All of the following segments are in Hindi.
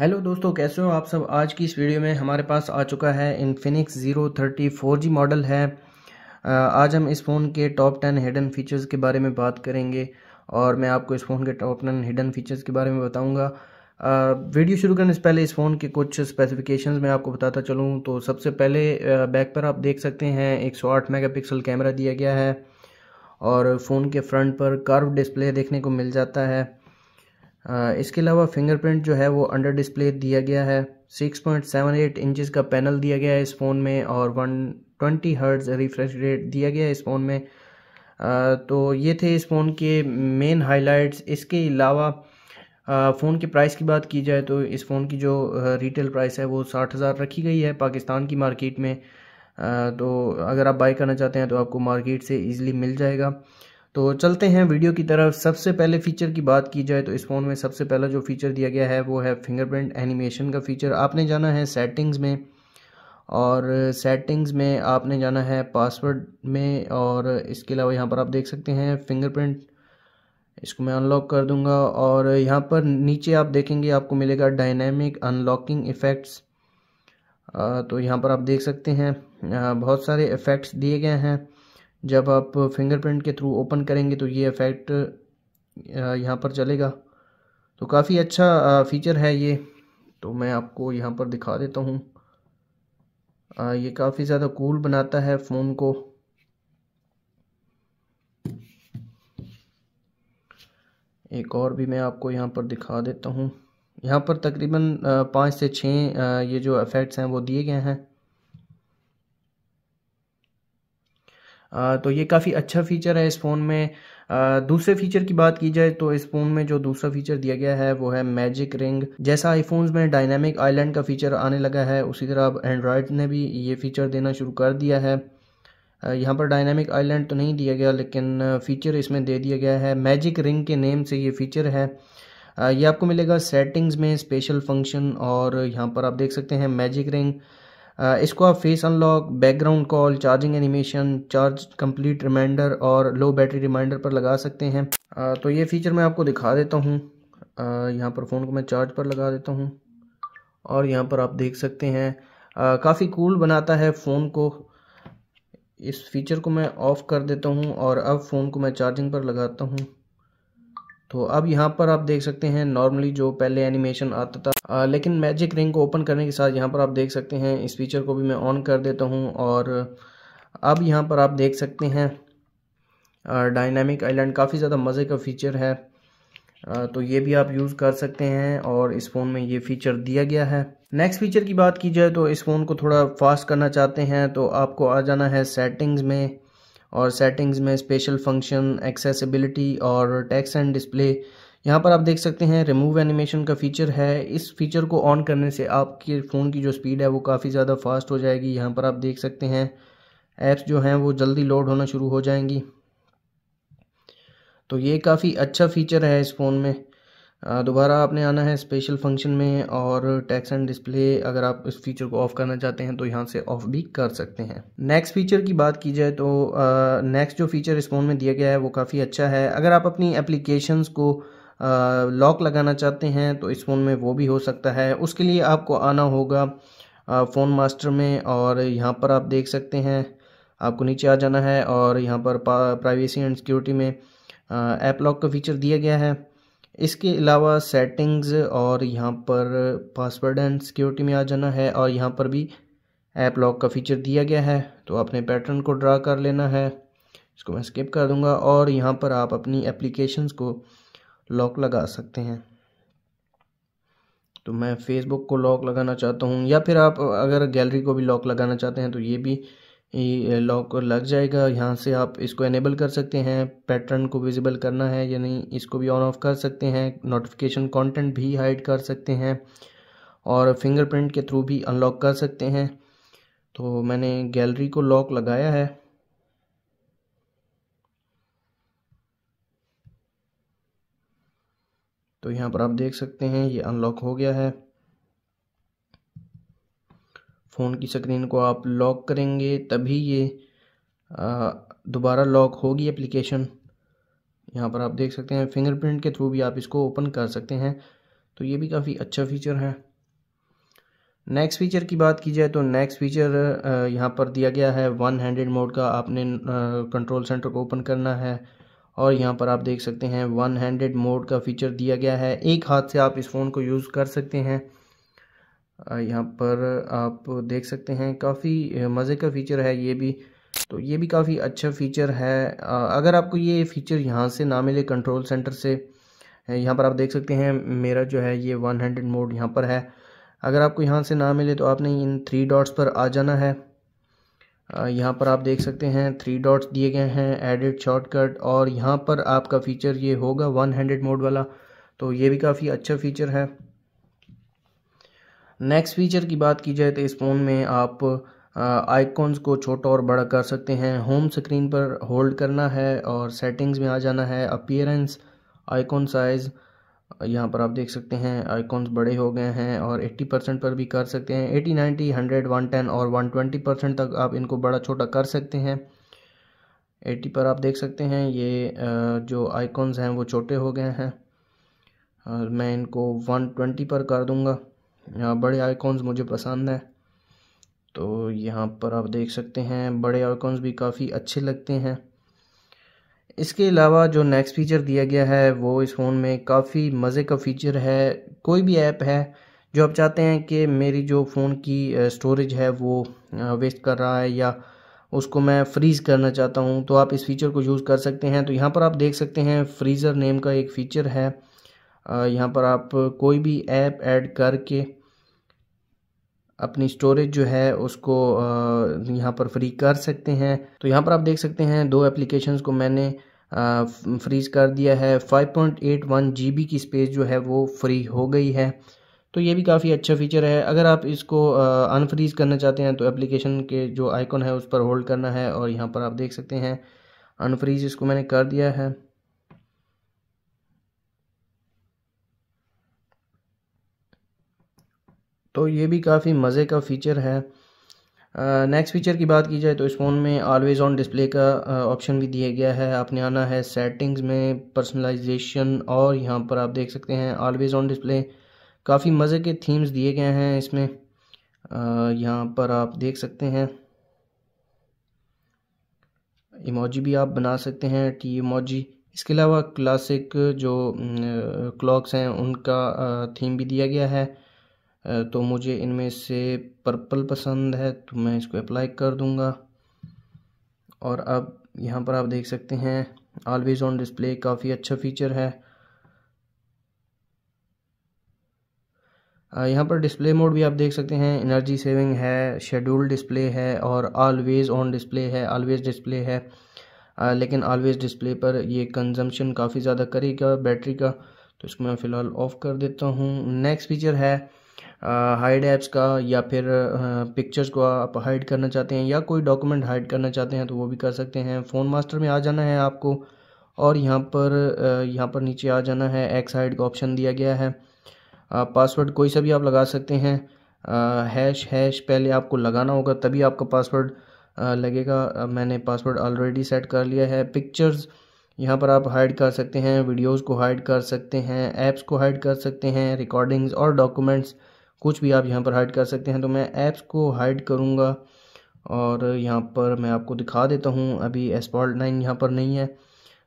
हेलो दोस्तों कैसे हो आप सब आज की इस वीडियो में हमारे पास आ चुका है Infinix zero thirty four G model है आज हम इस फ़ोन के टॉप टेन हिडन फीचर्स के बारे में बात करेंगे और मैं आपको इस फ़ोन के टॉप टेन हिडन फीचर्स के बारे में बताऊंगा वीडियो शुरू करने से पहले इस फ़ोन के कुछ स्पेसिफिकेशंस मैं आपको बताता चलूँ तो सबसे पहले बैक पर आप देख सकते हैं एक सौ आठ मेगा पिक्सल कैमरा दिया गया है और फ़ोन के फ्रंट पर कर्व डिस्प्ले देखने को मिल जाता है इसके अलावा फिंगरप्रिंट जो है वो अंडर डिस्प्ले दिया गया है 6.78 इंचेस का पैनल दिया गया है इस फ़ोन में और 120 हर्ट्ज़ रिफ्रेश रेट दिया गया है इस फ़ोन में तो ये थे इस फ़ोन के मेन हाइलाइट्स इसके अलावा फ़ोन के प्राइस की बात की जाए तो इस फ़ोन की जो रिटेल प्राइस है वो साठ हज़ार रखी गई है पाकिस्तान की मार्केट में तो अगर आप बाई करना चाहते हैं तो आपको मार्केट से ईज़िली मिल जाएगा तो चलते हैं वीडियो की तरफ सबसे पहले फ़ीचर की बात की जाए तो इस फ़ोन में सबसे पहला जो फ़ीचर दिया गया है वो है फिंगरप्रिंट एनिमेशन का फ़ीचर आपने जाना है सेटिंग्स में और सेटिंग्स में आपने जाना है पासवर्ड में और इसके अलावा यहाँ पर आप देख सकते हैं फिंगरप्रिंट इसको मैं अनलॉक कर दूंगा और यहाँ पर नीचे आप देखेंगे आपको मिलेगा डायनेमिक अनलॉकिंग इफ़ेक्ट्स तो यहाँ पर आप देख सकते हैं बहुत सारे इफ़ेक्ट्स दिए गए हैं जब आप फिंगरप्रिंट के थ्रू ओपन करेंगे तो ये इफ़ेक्ट यहाँ पर चलेगा तो काफ़ी अच्छा फीचर है ये तो मैं आपको यहाँ पर दिखा देता हूँ ये काफ़ी ज़्यादा कूल बनाता है फ़ोन को एक और भी मैं आपको यहाँ पर दिखा देता हूँ यहाँ पर तकरीबन पाँच से छः ये जो इफ़ेक्ट्स हैं वो दिए गए हैं तो ये काफ़ी अच्छा फ़ीचर है इस फ़ोन में दूसरे फ़ीचर की बात की जाए तो इस फ़ोन में जो दूसरा फ़ीचर दिया गया है वो है मैजिक रिंग जैसा आईफोन्स में डायनामिक आइलैंड का फ़ीचर आने लगा है उसी तरह अब एंड्रॉयड ने भी ये फ़ीचर देना शुरू कर दिया है यहाँ पर डायनामिक आइलैंड तो नहीं दिया गया लेकिन फ़ीचर इसमें दे दिया गया है मैजिक रिंग के नेम से ये फ़ीचर है ये आपको मिलेगा सेटिंग्स में स्पेशल फंक्शन और यहाँ पर आप देख सकते हैं मैजिक रिंग इसको आप face unlock background call charging animation charge complete reminder और लो बैटरी रिमाइंडर पर लगा सकते हैं तो ये फीचर मैं आपको दिखा देता हूँ यहाँ पर फ़ोन को मैं चार्ज पर लगा देता हूँ और यहाँ पर आप देख सकते हैं काफ़ी कूल बनाता है फ़ोन को इस फीचर को मैं ऑफ़ कर देता हूँ और अब फ़ोन को मैं चार्जिंग पर लगाता हूँ तो अब यहाँ पर आप देख सकते हैं नॉर्मली जो पहले एनिमेशन आता था आ, लेकिन मैजिक रिंग को ओपन करने के साथ यहाँ पर आप देख सकते हैं इस फीचर को भी मैं ऑन कर देता हूँ और अब यहाँ पर आप देख सकते हैं डायनामिक आइलैंड काफ़ी ज़्यादा मज़े का फीचर है आ, तो ये भी आप यूज़ कर सकते हैं और इस फ़ोन में ये फ़ीचर दिया गया है नेक्स्ट फीचर की बात की जाए तो इस फ़ोन को थोड़ा फास्ट करना चाहते हैं तो आपको आ जाना है सेटिंग्स में और सेटिंग्स में स्पेशल फंक्शन एक्सेसिबिलिटी और टैक्स एंड डिस्प्ले यहाँ पर आप देख सकते हैं रिमूव एनिमेशन का फीचर है इस फीचर को ऑन करने से आपके फ़ोन की जो स्पीड है वो काफ़ी ज़्यादा फास्ट हो जाएगी यहाँ पर आप देख सकते हैं ऐप्स जो हैं वो जल्दी लोड होना शुरू हो जाएंगी तो ये काफ़ी अच्छा फीचर है इस फ़ोन में दोबारा आपने आना है स्पेशल फंक्शन में और टैक्स एंड डिस्प्ले अगर आप इस फीचर को ऑफ़ करना चाहते हैं तो यहाँ से ऑफ़ भी कर सकते हैं नेक्स्ट फीचर की बात की जाए तो नेक्स्ट जो फीचर इस फ़ोन में दिया गया है वो काफ़ी अच्छा है अगर आप अपनी एप्लीकेशंस को लॉक लगाना चाहते हैं तो इस फ़ोन में वो भी हो सकता है उसके लिए आपको आना होगा फ़ोन मास्टर में और यहाँ पर आप देख सकते हैं आपको नीचे आ जाना है और यहाँ पर प्राइवेसी एंड सिक्योरिटी में ऐप लॉक का फीचर दिया गया है इसके अलावा सेटिंग्स और यहाँ पर पासवर्ड एंड सिक्योरिटी में आ जाना है और यहाँ पर भी ऐप लॉक का फीचर दिया गया है तो आपने पैटर्न को ड्रा कर लेना है इसको मैं स्किप कर दूंगा और यहाँ पर आप अपनी एप्लीकेशंस को लॉक लगा सकते हैं तो मैं फेसबुक को लॉक लगाना चाहता हूँ या फिर आप अगर गैलरी को भी लॉक लगाना चाहते हैं तो ये भी लॉक लग जाएगा यहाँ से आप इसको इनेबल कर सकते हैं पैटर्न को विजिबल करना है या नहीं इसको भी ऑन ऑफ कर सकते हैं नोटिफिकेशन कंटेंट भी हाइड कर सकते हैं और फिंगरप्रिंट के थ्रू भी अनलॉक कर सकते हैं तो मैंने गैलरी को लॉक लगाया है तो यहाँ पर आप देख सकते हैं ये अनलॉक हो गया है फ़ोन की स्क्रीन को आप लॉक करेंगे तभी ये दोबारा लॉक होगी एप्लीकेशन यहाँ पर आप देख सकते हैं फिंगरप्रिंट के थ्रू भी आप इसको ओपन कर सकते हैं तो ये भी काफ़ी अच्छा फीचर है नेक्स्ट फीचर की बात की जाए तो नेक्स्ट फीचर यहाँ पर दिया गया है वन हैंडेड मोड का आपने कंट्रोल सेंटर को ओपन करना है और यहाँ पर आप देख सकते हैं वन हैंडेड मोड का फीचर दिया गया है एक हाथ से आप इस फ़ोन को यूज़ कर सकते हैं यहाँ पर आप देख सकते हैं काफ़ी मज़े का फ़ीचर है ये भी तो ये भी काफ़ी अच्छा फ़ीचर है अगर आपको ये फ़ीचर यहाँ से ना मिले कंट्रोल सेंटर से यहाँ पर आप देख सकते हैं मेरा जो है ये वन हंड्रेड मोड यहाँ पर है अगर आपको यहाँ से ना मिले तो आपने इन थ्री डॉट्स पर आ जाना है यहाँ पर आप देख सकते हैं थ्री डॉट्स दिए गए हैं एडिट शॉर्टकट और यहाँ पर आपका फ़ीचर ये होगा वन हंड्रेड मोड वाला तो ये भी काफ़ी अच्छा फ़ीचर है नेक्स्ट फीचर की बात की जाए तो इस फ़ोन में आप आइकॉन्स को छोटा और बड़ा कर सकते हैं होम स्क्रीन पर होल्ड करना है और सेटिंग्स में आ जाना है अपीयरेंस आइकॉन साइज़ यहाँ पर आप देख सकते हैं आइकॉन्स बड़े हो गए हैं और 80 परसेंट पर भी कर सकते हैं 80, 90, 100, 110 और 120 परसेंट तक आप इनको बड़ा छोटा कर सकते हैं 80 पर आप देख सकते हैं ये जो आइकॉन्स हैं वो छोटे हो गए हैं और मैं इनको 120 पर कर दूँगा यहाँ बड़े आइकॉन्स मुझे पसंद है तो यहाँ पर आप देख सकते हैं बड़े आइकॉन्स भी काफ़ी अच्छे लगते हैं इसके अलावा जो नेक्स्ट फीचर दिया गया है वो इस फ़ोन में काफ़ी मज़े का फीचर है कोई भी ऐप है जो आप चाहते हैं कि मेरी जो फ़ोन की स्टोरेज है वो वेस्ट कर रहा है या उसको मैं फ्रीज़ करना चाहता हूँ तो आप इस फीचर को यूज़ कर सकते हैं तो यहाँ पर आप देख सकते हैं फ्रीज़र नेम का एक फ़ीचर है यहाँ पर आप कोई भी ऐप ऐड करके अपनी स्टोरेज जो है उसको यहाँ पर फ्री कर सकते हैं तो यहाँ पर आप देख सकते हैं दो एप्लीकेशंस को मैंने फ्रीज कर दिया है 5.81 जीबी की स्पेस जो है वो फ्री हो गई है तो ये भी काफ़ी अच्छा फीचर है अगर आप इसको अनफ्रीज करना चाहते हैं तो एप्लीकेशन के जो आइकॉन है उस पर होल्ड करना है और यहाँ पर आप देख सकते हैं अनफ्रीज इसको मैंने कर दिया है तो ये भी काफ़ी मज़े का फ़ीचर है नेक्स्ट फीचर की बात की जाए तो इस फ़ोन में ऑलवेज़ ऑन डिस्प्ले का ऑप्शन भी दिया गया है आपने आना है सेटिंग्स में पर्सनलाइजेशन और यहाँ पर आप देख सकते हैं ऑलवेज़ ऑन डिस्प्ले काफ़ी मज़े के थीम्स दिए गए हैं इसमें यहाँ पर आप देख सकते हैं इमोजी भी आप बना सकते हैं टी इमोजी इसके अलावा क्लासिक जो क्लॉक्स हैं उनका थीम भी दिया गया है तो मुझे इनमें से पर्पल पसंद है तो मैं इसको अप्लाई कर दूंगा और अब यहाँ पर आप देख सकते हैं ऑलवेज ऑन डिस्प्ले काफ़ी अच्छा फीचर है यहाँ पर डिस्प्ले मोड भी आप देख सकते हैं एनर्जी सेविंग है शेड्यूल डिस्प्ले है और ऑलवेज़ ऑन डिस्प्ले है ऑलवेज़ डिस्प्ले है आ, लेकिन ऑलवेज़ डिस्प्ले पर ये कंजम्पशन काफ़ी ज़्यादा करेगा बैटरी का तो इसको मैं फ़िलहाल ऑफ़ कर देता हूँ नेक्स्ट फीचर है हाइड ऐप्स का या फिर पिक्चर्स को आप हाइड करना चाहते हैं या कोई डॉक्यूमेंट हाइड करना चाहते हैं तो वो भी कर सकते हैं फ़ोन मास्टर में आ जाना है आपको और यहाँ पर यहाँ पर नीचे आ जाना है एक्स हाइड का ऑप्शन दिया गया है पासवर्ड कोई सा भी आप लगा सकते हैं हैश हैश पहले आपको लगाना होगा तभी आपका पासवर्ड लगेगा मैंने पासवर्ड ऑलरेडी सेट कर लिया है पिक्चर्स यहाँ पर आप हाइड कर सकते हैं वीडियोस को हाइड कर सकते हैं ऐप्स को हाइड कर सकते हैं रिकॉर्डिंग्स और डॉक्यूमेंट्स कुछ भी आप यहाँ पर हाइड कर सकते हैं तो मैं ऐप्स को हाइड करूँगा और यहाँ पर मैं आपको दिखा देता हूँ अभी एसपॉल्ट नाइन यहाँ पर नहीं है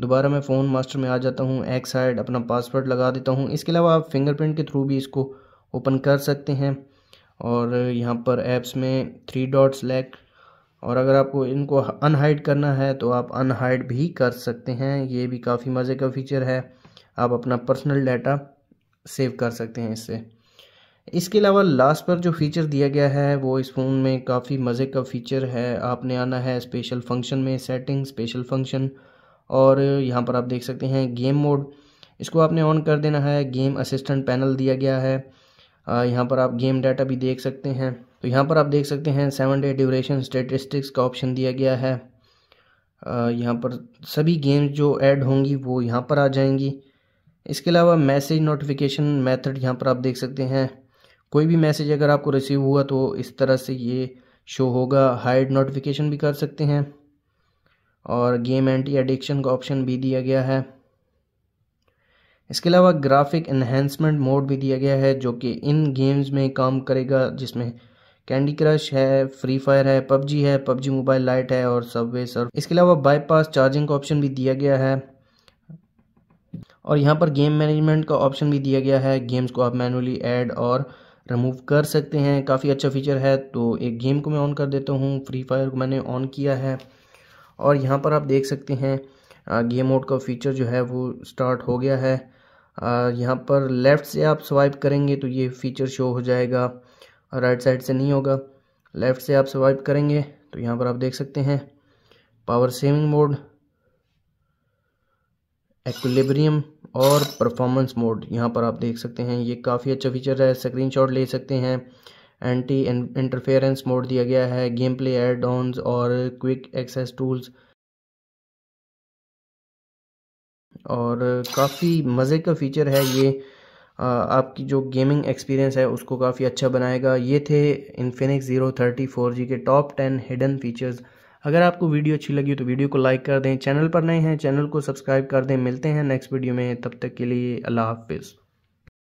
दोबारा मैं फ़ोन मास्टर में आ जाता हूँ एक साइड अपना पासवर्ड लगा देता हूँ इसके अलावा आप फिंगरप्रिंट के थ्रू भी इसको ओपन कर सकते हैं और यहाँ पर ऐप्स में थ्री डॉट सेलेक्ट और अगर आपको इनको अनहाइड करना है तो आप अनहाइड भी कर सकते हैं ये भी काफ़ी मज़े का फीचर है आप अपना पर्सनल डाटा सेव कर सकते हैं इससे इसके अलावा लास्ट पर जो फ़ीचर दिया गया है वो इस फ़ोन में काफ़ी मज़े का फ़ीचर है आपने आना है स्पेशल फंक्शन में सेटिंग स्पेशल फंक्शन और यहाँ पर आप देख सकते हैं गेम मोड इसको आपने ऑन कर देना है गेम असिस्टेंट पैनल दिया गया है यहाँ पर आप गेम डाटा भी देख सकते हैं तो यहाँ पर आप देख सकते हैं सेवन डे ड्यूरेशन स्टेटिस्टिक्स का ऑप्शन दिया गया है यहाँ पर सभी गेम्स जो ऐड होंगी वो यहाँ पर आ जाएंगी इसके अलावा मैसेज नोटिफिकेशन मेथड यहाँ पर आप देख सकते हैं कोई भी मैसेज अगर आपको रिसीव हुआ तो इस तरह से ये शो होगा हाइड नोटिफिकेशन भी कर सकते हैं और गेम एंटी एडिक्शन का ऑप्शन भी दिया गया है इसके अलावा ग्राफिक इन्हेंसमेंट मोड भी दिया गया है जो कि इन गेम्स में काम करेगा जिसमें कैंडी क्रश है फ्री फायर है पबजी है पबजी मोबाइल लाइट है और सबवे सर इसके अलावा बाईपास चार्जिंग का ऑप्शन भी दिया गया है और यहाँ पर गेम मैनेजमेंट का ऑप्शन भी दिया गया है गेम्स को आप मैनुअली एड और रिमूव कर सकते हैं काफ़ी अच्छा फीचर है तो एक गेम को मैं ऑन कर देता हूँ फ्री फायर को मैंने ऑन किया है और यहाँ पर आप देख सकते हैं गेम मोड का फीचर जो है वो स्टार्ट हो गया है यहाँ पर लेफ़्ट से आप स्वाइप करेंगे तो ये फीचर शो हो जाएगा राइट साइड से नहीं होगा लेफ़्ट से आप स्वाइप करेंगे तो यहाँ पर आप देख सकते हैं पावर सेविंग मोड एक्विलिब्रियम और परफॉर्मेंस मोड यहाँ पर आप देख सकते हैं ये काफ़ी अच्छा फीचर है स्क्रीनशॉट ले सकते हैं एंटी इंटरफेरेंस मोड दिया गया है गेम प्ले एड ऑनस और क्विक एक्सेस टूल्स और काफ़ी मज़े का फीचर है ये आपकी जो गेमिंग एक्सपीरियंस है उसको काफ़ी अच्छा बनाएगा ये थे Infinix zero thirty four G के टॉप टेन हिडन फीचर्स अगर आपको वीडियो अच्छी लगी तो वीडियो को लाइक कर दें चैनल पर नए हैं चैनल को सब्सक्राइब कर दें मिलते हैं नेक्स्ट वीडियो में तब तक के लिए अल्लाह हाफिज़